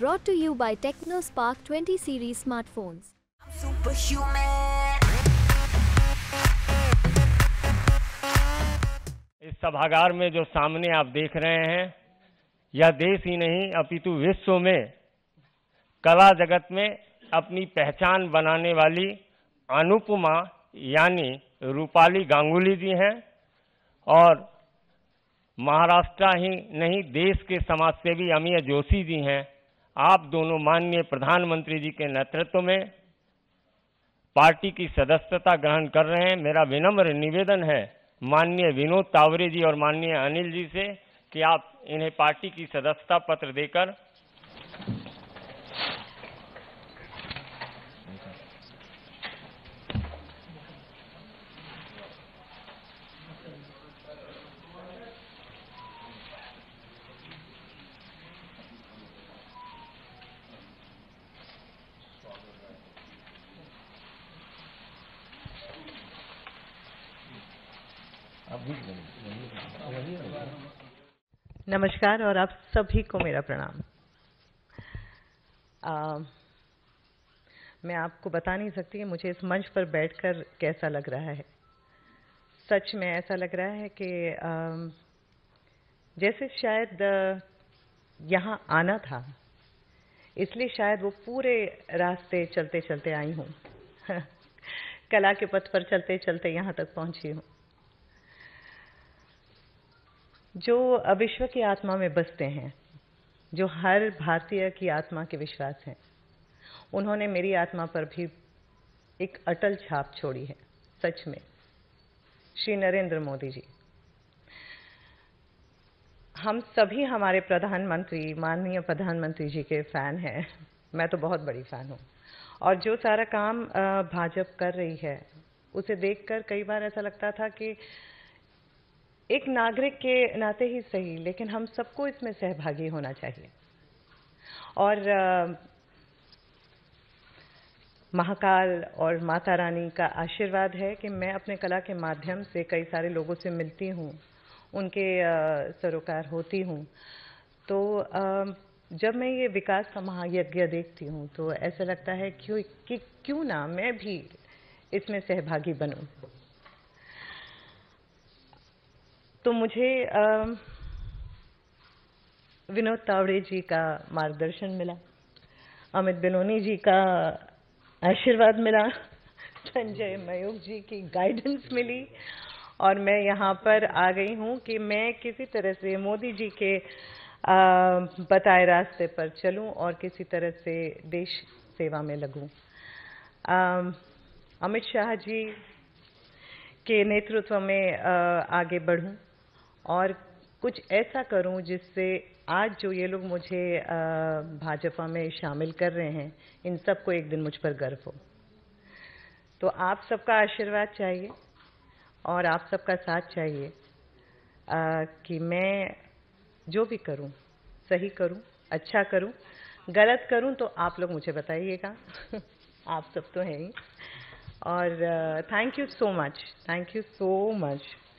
brought to you by Spark 20 series smartphones. इस सभागार में जो सामने आप देख रहे हैं यह देश ही नहीं अपितु विश्व में कला जगत में अपनी पहचान बनाने वाली अनुपमा यानी रूपाली गांगुली जी हैं और महाराष्ट्र ही नहीं देश के समाजसेवी अमीय जोशी जी हैं आप दोनों माननीय प्रधानमंत्री जी के नेतृत्व में पार्टी की सदस्यता ग्रहण कर रहे हैं मेरा विनम्र निवेदन है माननीय विनोद तावरे जी और माननीय अनिल जी से कि आप इन्हें पार्टी की सदस्यता पत्र देकर नमस्कार और आप सभी को मेरा प्रणाम आ, मैं आपको बता नहीं सकती कि मुझे इस मंच पर बैठकर कैसा लग रहा है सच में ऐसा लग रहा है कि आ, जैसे शायद यहाँ आना था इसलिए शायद वो पूरे रास्ते चलते चलते आई हूँ कला के पथ पर चलते चलते यहाँ तक पहुँची हूँ जो विश्व की आत्मा में बसते हैं जो हर भारतीय की आत्मा के विश्वास हैं उन्होंने मेरी आत्मा पर भी एक अटल छाप छोड़ी है सच में श्री नरेंद्र मोदी जी हम सभी हमारे प्रधानमंत्री माननीय प्रधानमंत्री जी के फैन हैं मैं तो बहुत बड़ी फैन हूँ और जो सारा काम भाजपा कर रही है उसे देखकर कई बार ऐसा लगता था कि एक नागरिक के नाते ही सही लेकिन हम सबको इसमें सहभागी होना चाहिए और महाकाल और माता रानी का आशीर्वाद है कि मैं अपने कला के माध्यम से कई सारे लोगों से मिलती हूँ उनके सरोकार होती हूँ तो जब मैं ये विकास का महायज्ञ देखती हूँ तो ऐसा लगता है क्यों कि क्यों ना मैं भी इसमें सहभागी बनूँ तो मुझे विनोद तावड़े जी का मार्गदर्शन मिला अमित बिलोनी जी का आशीर्वाद मिला संजय मयूख जी की गाइडेंस मिली और मैं यहाँ पर आ गई हूँ कि मैं किसी तरह से मोदी जी के बताए रास्ते पर चलूँ और किसी तरह से देश सेवा में लगूँ अमित शाह जी के नेतृत्व में आगे बढ़ूँ और कुछ ऐसा करूं जिससे आज जो ये लोग मुझे भाजपा में शामिल कर रहे हैं इन सबको एक दिन मुझ पर गर्व हो तो आप सबका आशीर्वाद चाहिए और आप सबका साथ चाहिए आ, कि मैं जो भी करूं सही करूं अच्छा करूं गलत करूं तो आप लोग मुझे बताइएगा आप सब तो हैं ही और thank you so much thank you so much